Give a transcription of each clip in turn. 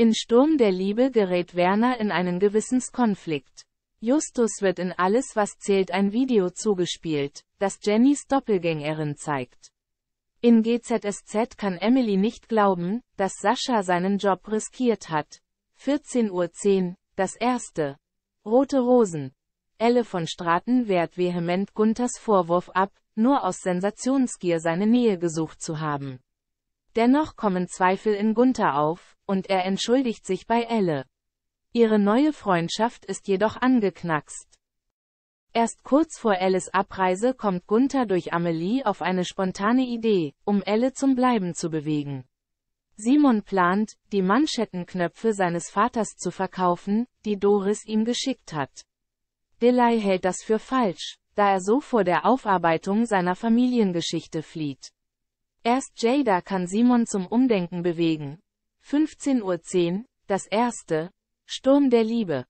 In Sturm der Liebe gerät Werner in einen Gewissenskonflikt. Justus wird in Alles was zählt ein Video zugespielt, das Jennys Doppelgängerin zeigt. In GZSZ kann Emily nicht glauben, dass Sascha seinen Job riskiert hat. 14.10 Uhr, das erste. Rote Rosen. Elle von Straten wehrt vehement Gunthers Vorwurf ab, nur aus Sensationsgier seine Nähe gesucht zu haben. Dennoch kommen Zweifel in Gunther auf, und er entschuldigt sich bei Elle. Ihre neue Freundschaft ist jedoch angeknackst. Erst kurz vor Elles Abreise kommt Gunther durch Amelie auf eine spontane Idee, um Elle zum Bleiben zu bewegen. Simon plant, die Manschettenknöpfe seines Vaters zu verkaufen, die Doris ihm geschickt hat. Delay hält das für falsch, da er so vor der Aufarbeitung seiner Familiengeschichte flieht. Erst Jada kann Simon zum Umdenken bewegen. 15.10 Uhr, das erste, Sturm der Liebe.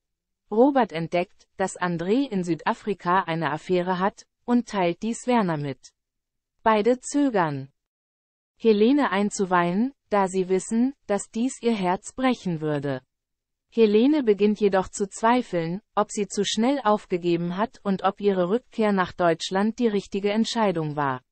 Robert entdeckt, dass André in Südafrika eine Affäre hat, und teilt dies Werner mit. Beide zögern. Helene einzuweihen, da sie wissen, dass dies ihr Herz brechen würde. Helene beginnt jedoch zu zweifeln, ob sie zu schnell aufgegeben hat und ob ihre Rückkehr nach Deutschland die richtige Entscheidung war.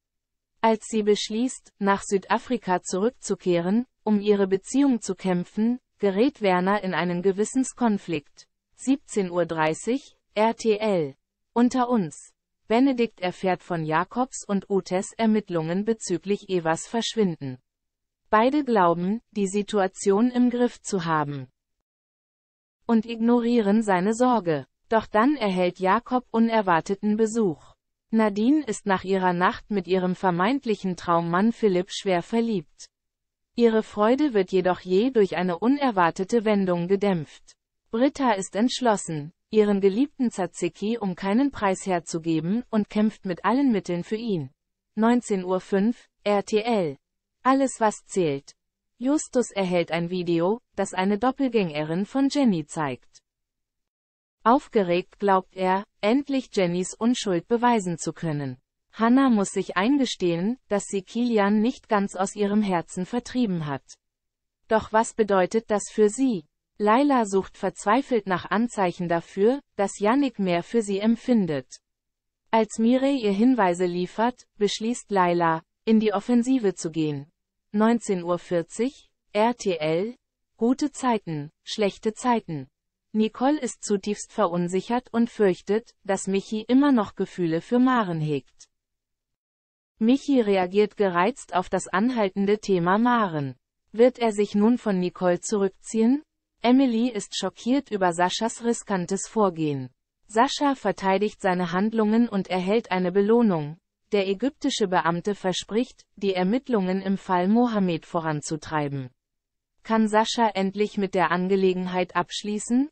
Als sie beschließt, nach Südafrika zurückzukehren, um ihre Beziehung zu kämpfen, gerät Werner in einen Gewissenskonflikt. 17.30 Uhr, RTL. Unter uns. Benedikt erfährt von Jakobs und Utes Ermittlungen bezüglich Evas Verschwinden. Beide glauben, die Situation im Griff zu haben. Und ignorieren seine Sorge. Doch dann erhält Jakob unerwarteten Besuch. Nadine ist nach ihrer Nacht mit ihrem vermeintlichen Traummann Philipp schwer verliebt. Ihre Freude wird jedoch je durch eine unerwartete Wendung gedämpft. Britta ist entschlossen, ihren geliebten Tzatziki um keinen Preis herzugeben und kämpft mit allen Mitteln für ihn. 19.05 Uhr, RTL. Alles was zählt. Justus erhält ein Video, das eine Doppelgängerin von Jenny zeigt. Aufgeregt glaubt er, endlich Jennys Unschuld beweisen zu können. Hannah muss sich eingestehen, dass sie Kilian nicht ganz aus ihrem Herzen vertrieben hat. Doch was bedeutet das für sie? Laila sucht verzweifelt nach Anzeichen dafür, dass Yannick mehr für sie empfindet. Als Mirei ihr Hinweise liefert, beschließt Laila, in die Offensive zu gehen. 19.40 Uhr, RTL, gute Zeiten, schlechte Zeiten. Nicole ist zutiefst verunsichert und fürchtet, dass Michi immer noch Gefühle für Maren hegt. Michi reagiert gereizt auf das anhaltende Thema Maren. Wird er sich nun von Nicole zurückziehen? Emily ist schockiert über Saschas riskantes Vorgehen. Sascha verteidigt seine Handlungen und erhält eine Belohnung. Der ägyptische Beamte verspricht, die Ermittlungen im Fall Mohammed voranzutreiben. Kann Sascha endlich mit der Angelegenheit abschließen?